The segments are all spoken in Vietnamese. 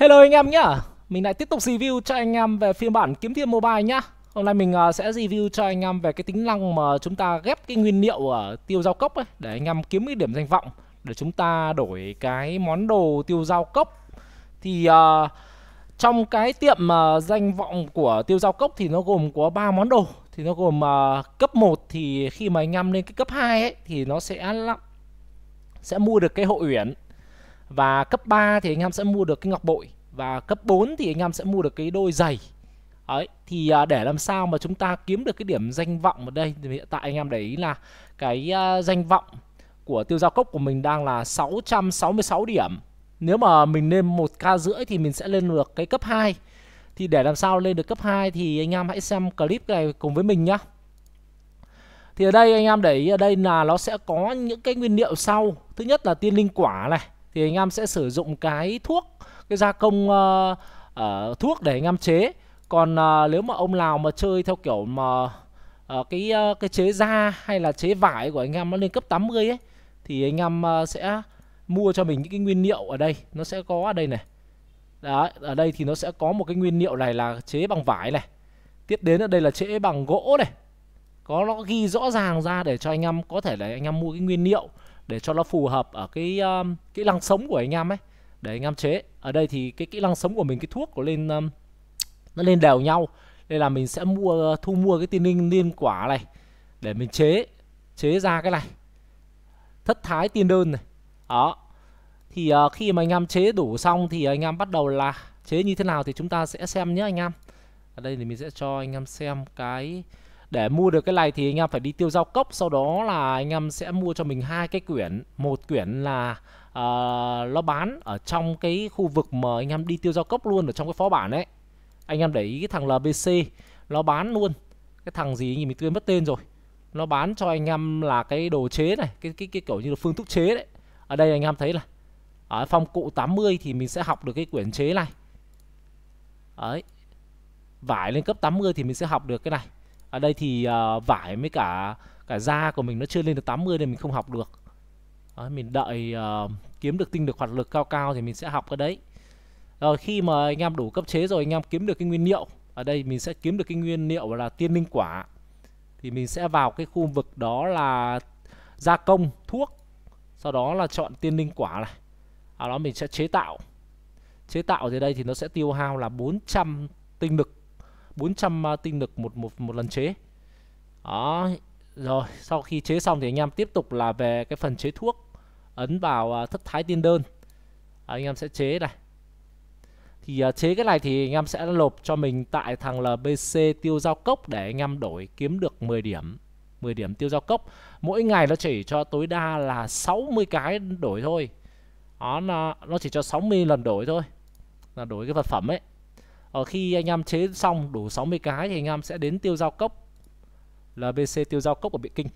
Hello anh em nhá Mình lại tiếp tục review cho anh em về phiên bản kiếm tiền mobile nhá Hôm nay mình à, sẽ review cho anh em về cái tính năng mà chúng ta ghép cái nguyên liệu ở tiêu giao cốc ấy Để anh em kiếm cái điểm danh vọng Để chúng ta đổi cái món đồ tiêu giao cốc Thì uh, trong cái tiệm uh, danh vọng của tiêu giao cốc thì nó gồm có 3 món đồ Thì nó gồm uh, cấp 1 thì khi mà anh em lên cái cấp 2 ấy Thì nó sẽ sẽ mua được cái hộ uyển và cấp 3 thì anh em sẽ mua được cái ngọc bội Và cấp 4 thì anh em sẽ mua được cái đôi giày Đấy, thì à, để làm sao mà chúng ta kiếm được cái điểm danh vọng ở đây thì hiện tại anh em để ý là cái à, danh vọng của tiêu giao cốc của mình đang là 666 điểm nếu mà mình lên một k rưỡi thì mình sẽ lên được cái cấp 2 thì để làm sao lên được cấp 2 thì anh em hãy xem clip này cùng với mình nhá thì ở đây anh em để ý ở đây là nó sẽ có những cái nguyên liệu sau thứ nhất là tiên linh quả này thì anh em sẽ sử dụng cái thuốc cái gia công uh, uh, thuốc để anh em chế còn uh, nếu mà ông nào mà chơi theo kiểu mà uh, cái uh, cái chế da hay là chế vải của anh em nó lên cấp 80 ấy thì anh em uh, sẽ mua cho mình những cái nguyên liệu ở đây nó sẽ có ở đây này đó ở đây thì nó sẽ có một cái nguyên liệu này là chế bằng vải này tiếp đến ở đây là chế bằng gỗ này có nó ghi rõ ràng ra để cho anh em có thể là anh em mua cái nguyên liệu để cho nó phù hợp ở cái um, kỹ năng sống của anh em ấy để anh em chế ở đây thì cái kỹ năng sống của mình cái thuốc của lên um, nó lên đều nhau nên là mình sẽ mua thu mua cái tiên linh liên quả này để mình chế chế ra cái này thất thái tiên đơn này đó thì uh, khi mà anh em chế đủ xong thì anh em bắt đầu là chế như thế nào thì chúng ta sẽ xem nhé anh em ở đây thì mình sẽ cho anh em xem cái để mua được cái này thì anh em phải đi tiêu giao cốc sau đó là anh em sẽ mua cho mình hai cái quyển một quyển là uh, ờ, nó bán ở trong cái khu vực mà anh em đi tiêu giao cốc luôn ở trong cái phó bản đấy anh em để ý cái thằng LBC nó bán luôn cái thằng gì nhìn mình quên mất tên rồi nó bán cho anh em là cái đồ chế này cái cái cái kiểu như là phương thức chế đấy ở đây anh em thấy là ở phong cụ 80 thì mình sẽ học được cái quyển chế này đấy vải lên cấp 80 thì mình sẽ học được cái này ở đây thì uh, vải với cả cả da của mình nó chưa lên được 80 nên mình không học được Đấy, mình đợi uh, kiếm được tinh được hoạt lực cao cao thì mình sẽ học cái đấy rồi khi mà anh em đủ cấp chế rồi anh em kiếm được cái nguyên liệu ở đây mình sẽ kiếm được cái nguyên liệu là tiên linh quả thì mình sẽ vào cái khu vực đó là gia công thuốc sau đó là chọn tiên linh quả này ở đó mình sẽ chế tạo chế tạo thì đây thì nó sẽ tiêu hao là 400 tinh lực 400 tinh lực một một một lần chế đó rồi sau khi chế xong thì anh em tiếp tục là về cái phần chế thuốc ấn vào à, thất thái tiên đơn đó, anh em sẽ chế này thì uh, chế cái này thì anh em sẽ lộp cho mình tại thằng LBC tiêu giao cốc để anh em đổi kiếm được 10 điểm 10 điểm tiêu giao cốc mỗi ngày nó chỉ cho tối đa là 60 cái đổi thôi đó nó, nó chỉ cho 60 lần đổi thôi là đổi cái vật phẩm ấy ở ờ, khi anh em chế xong đủ 60 cái thì anh em sẽ đến tiêu giao cốc LBC tiêu giao cốc ở Biện Kinh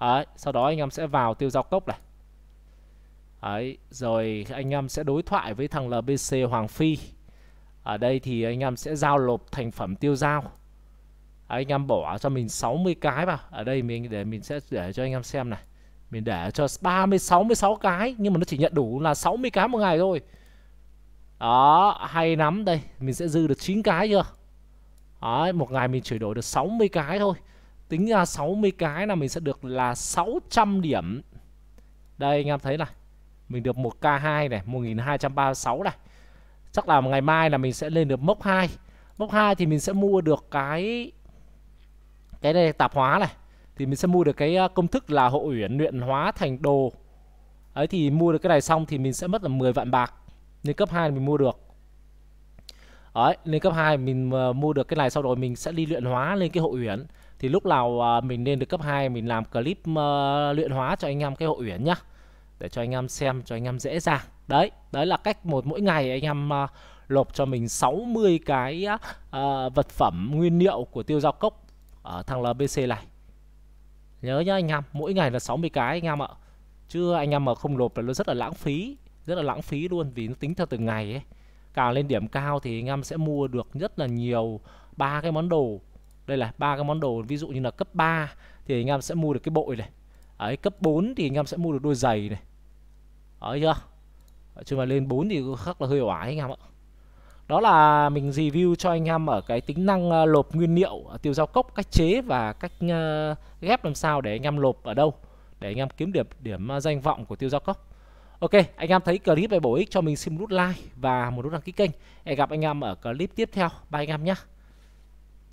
Đấy, sau đó anh em sẽ vào tiêu giao cốc này Đấy, rồi anh em sẽ đối thoại với thằng LBC Hoàng Phi ở đây thì anh em sẽ giao lộp thành phẩm tiêu giao anh em bỏ cho mình 60 cái vào ở đây mình để mình sẽ để cho anh em xem này mình để cho 30 66 cái nhưng mà nó chỉ nhận đủ là 60 cái một ngày thôi đó hay lắm đây mình sẽ dư được 9 cái chưa Đấy, một ngày mình chuyển đổi được 60 cái thôi tính ra 60 cái là mình sẽ được là 600 điểm đây anh em thấy này mình được 1k2 này 1236 này chắc là ngày mai là mình sẽ lên được mốc 2 mốc 2 thì mình sẽ mua được cái cái này tạp hóa này thì mình sẽ mua được cái ờ, công thức là hộ uyển luyện hóa thành đồ ấy thì mua được cái này xong thì mình sẽ mất là 10 vạn bạc lên cấp 2 mình mua được Đấy, lên cấp 2 mình ờ, mua được cái này sau rồi mình sẽ đi luyện hóa lên cái hội uyển thì lúc nào ờ, mình lên được cấp 2 mình làm clip ờ, luyện hóa cho anh em cái hội uyển nhá để cho anh em xem cho anh em dễ dàng đấy đấy là cách một mỗi ngày anh em uh, lộp cho mình 60 cái vật phẩm nguyên liệu của tiêu giao cốc ở thằng LBC này nhớ nhá anh em mỗi ngày là 60 cái anh em ạ chứ anh em mà không lộp là nó rất là lãng phí rất là lãng phí luôn vì nó tính theo từng ngày ấy càng lên điểm cao thì anh em sẽ mua được rất là nhiều ba cái món đồ đây là ba cái món đồ ví dụ như là cấp 3 thì anh em sẽ mua được cái bội này ấy cấp 4 thì anh em sẽ mua được đôi giày này ấy chưa chứ mà lên 4 thì khắc là hơi oải anh em ạ đó là mình review cho anh em ở cái tính năng ờ, lộp nguyên liệu ờ, tiêu giao cốc cách chế và cách ờ, ghép làm sao để anh em lộp ở đâu để anh em kiếm điểm điểm danh vọng của tiêu giao cốc Ok, anh em thấy clip này bổ ích cho mình xin một nút like và một nút đăng ký kênh. Hẹn gặp anh em ở clip tiếp theo. Bye anh em nhé.